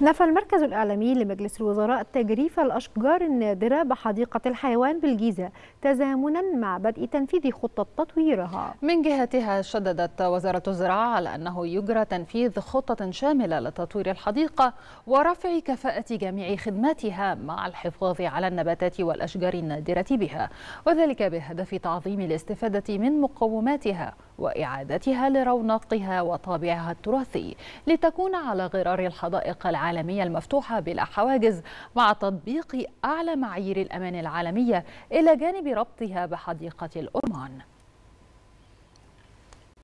نفى المركز الإعلامي لمجلس الوزراء تجريف الأشجار النادرة بحديقة الحيوان بالجيزة تزامنا مع بدء تنفيذ خطة تطويرها من جهتها شددت وزارة الزراعة على أنه يجرى تنفيذ خطة شاملة لتطوير الحديقة ورفع كفاءة جميع خدماتها مع الحفاظ على النباتات والأشجار النادرة بها وذلك بهدف تعظيم الاستفادة من مقوماتها وإعادتها لرونقها وطابعها التراثي لتكون على غرار الحدائق العالمية المفتوحة بلا حواجز مع تطبيق أعلى معايير الأمان العالمية إلى جانب ربطها بحديقة الأرمان